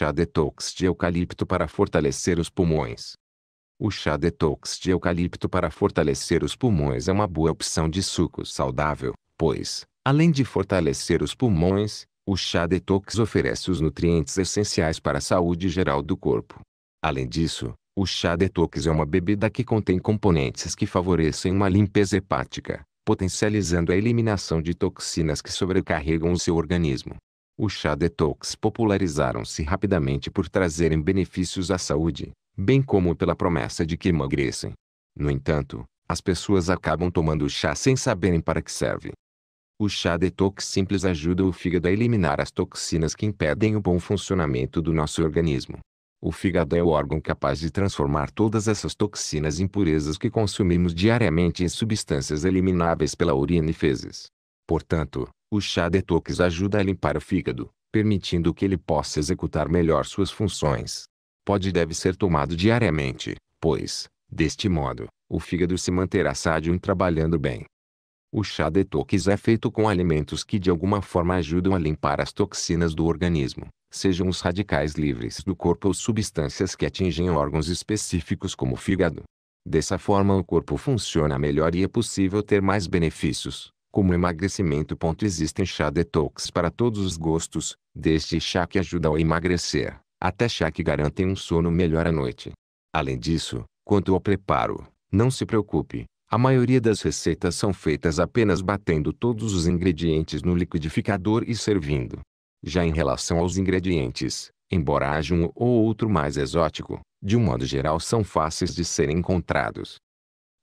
chá detox de eucalipto para fortalecer os pulmões. O chá detox de eucalipto para fortalecer os pulmões é uma boa opção de suco saudável, pois, além de fortalecer os pulmões, o chá detox oferece os nutrientes essenciais para a saúde geral do corpo. Além disso, o chá detox é uma bebida que contém componentes que favorecem uma limpeza hepática, potencializando a eliminação de toxinas que sobrecarregam o seu organismo. O chá detox popularizaram-se rapidamente por trazerem benefícios à saúde, bem como pela promessa de que emagrecem. No entanto, as pessoas acabam tomando o chá sem saberem para que serve. O chá detox simples ajuda o fígado a eliminar as toxinas que impedem o bom funcionamento do nosso organismo. O fígado é o órgão capaz de transformar todas essas toxinas e impurezas que consumimos diariamente em substâncias elimináveis pela urina e fezes. Portanto, o chá detox ajuda a limpar o fígado, permitindo que ele possa executar melhor suas funções. Pode e deve ser tomado diariamente, pois, deste modo, o fígado se manterá sádio e trabalhando bem. O chá detox é feito com alimentos que de alguma forma ajudam a limpar as toxinas do organismo, sejam os radicais livres do corpo ou substâncias que atingem órgãos específicos como o fígado. Dessa forma o corpo funciona melhor e é possível ter mais benefícios, como emagrecimento. Existem chá detox para todos os gostos, desde chá que ajuda a emagrecer, até chá que garantem um sono melhor à noite. Além disso, quanto ao preparo, não se preocupe, a maioria das receitas são feitas apenas batendo todos os ingredientes no liquidificador e servindo. Já em relação aos ingredientes, embora haja um ou outro mais exótico, de um modo geral são fáceis de serem encontrados.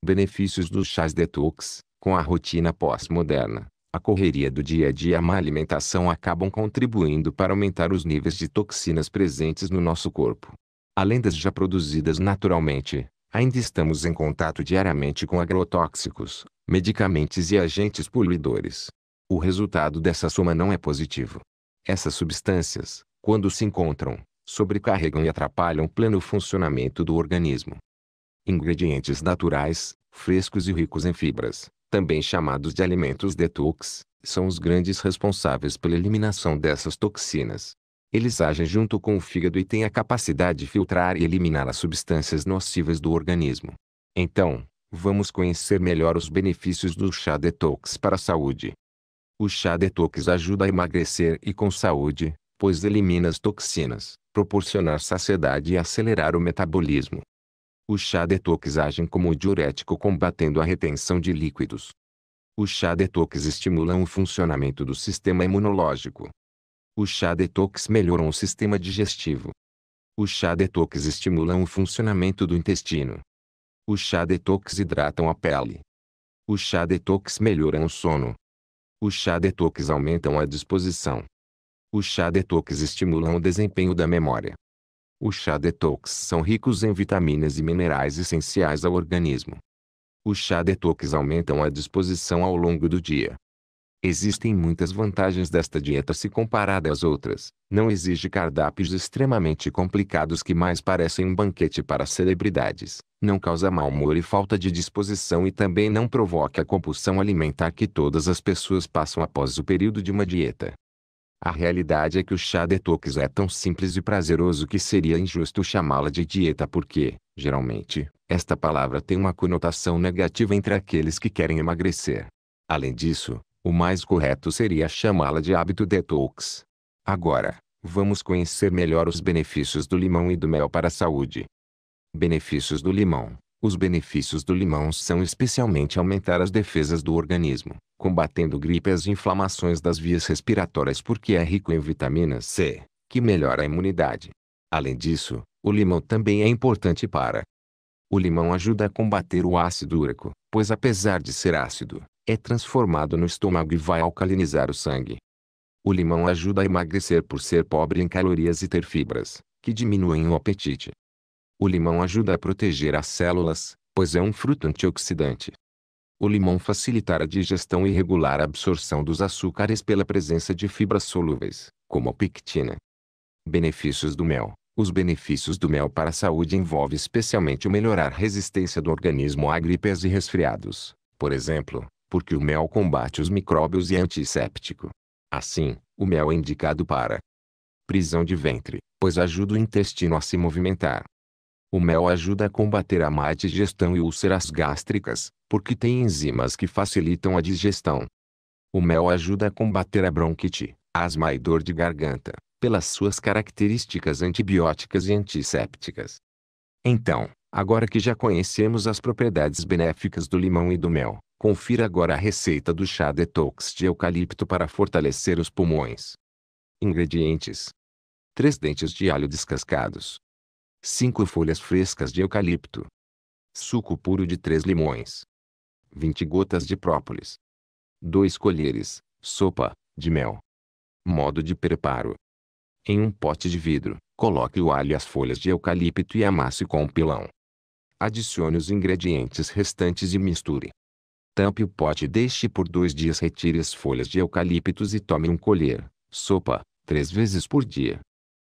Benefícios dos chás detox com a rotina pós-moderna, a correria do dia a dia e a má alimentação acabam contribuindo para aumentar os níveis de toxinas presentes no nosso corpo. Além das já produzidas naturalmente, ainda estamos em contato diariamente com agrotóxicos, medicamentos e agentes poluidores. O resultado dessa soma não é positivo. Essas substâncias, quando se encontram, sobrecarregam e atrapalham o pleno funcionamento do organismo. Ingredientes naturais, frescos e ricos em fibras, também chamados de alimentos detox, são os grandes responsáveis pela eliminação dessas toxinas. Eles agem junto com o fígado e têm a capacidade de filtrar e eliminar as substâncias nocivas do organismo. Então, vamos conhecer melhor os benefícios do chá detox para a saúde. O chá detox ajuda a emagrecer e com saúde, pois elimina as toxinas, proporcionar saciedade e acelerar o metabolismo. O chá detox agem como diurético combatendo a retenção de líquidos. O chá detox estimula o funcionamento do sistema imunológico. O chá detox melhoram o sistema digestivo. O chá detox estimula o funcionamento do intestino. O chá detox hidratam a pele. O chá detox melhoram o sono. O chá detox aumentam a disposição. O chá detox estimula o desempenho da memória. O chá detox são ricos em vitaminas e minerais essenciais ao organismo. Os chá detox aumentam a disposição ao longo do dia. Existem muitas vantagens desta dieta se comparada às outras. Não exige cardápios extremamente complicados que mais parecem um banquete para celebridades. Não causa mau humor e falta de disposição e também não provoca a compulsão alimentar que todas as pessoas passam após o período de uma dieta. A realidade é que o chá detox é tão simples e prazeroso que seria injusto chamá-la de dieta porque, geralmente, esta palavra tem uma conotação negativa entre aqueles que querem emagrecer. Além disso, o mais correto seria chamá-la de hábito detox. Agora, vamos conhecer melhor os benefícios do limão e do mel para a saúde. Benefícios do limão. Os benefícios do limão são especialmente aumentar as defesas do organismo, combatendo gripe e as inflamações das vias respiratórias porque é rico em vitamina C, que melhora a imunidade. Além disso, o limão também é importante para o limão ajuda a combater o ácido úrico, pois apesar de ser ácido, é transformado no estômago e vai alcalinizar o sangue. O limão ajuda a emagrecer por ser pobre em calorias e ter fibras, que diminuem o apetite. O limão ajuda a proteger as células, pois é um fruto antioxidante, o limão facilitar a digestão e regular a absorção dos açúcares pela presença de fibras solúveis, como a pectina. Benefícios do mel. Os benefícios do mel para a saúde envolvem especialmente o melhorar a resistência do organismo a gripes e resfriados, por exemplo, porque o mel combate os micróbios e é antisséptico. Assim, o mel é indicado para prisão de ventre, pois ajuda o intestino a se movimentar, o mel ajuda a combater a má digestão e úlceras gástricas, porque tem enzimas que facilitam a digestão. O mel ajuda a combater a bronquite, asma e dor de garganta, pelas suas características antibióticas e antissépticas. Então, agora que já conhecemos as propriedades benéficas do limão e do mel, confira agora a receita do chá detox de eucalipto para fortalecer os pulmões. Ingredientes: 3 dentes de alho descascados, 5 folhas frescas de eucalipto. Suco puro de 3 limões. 20 gotas de própolis. 2 colheres, sopa, de mel. Modo de preparo. Em um pote de vidro, coloque o alho e as folhas de eucalipto e amasse com um pilão. Adicione os ingredientes restantes e misture. Tampe o pote e deixe por dois dias retire as folhas de eucaliptos e tome um colher, sopa, três vezes por dia.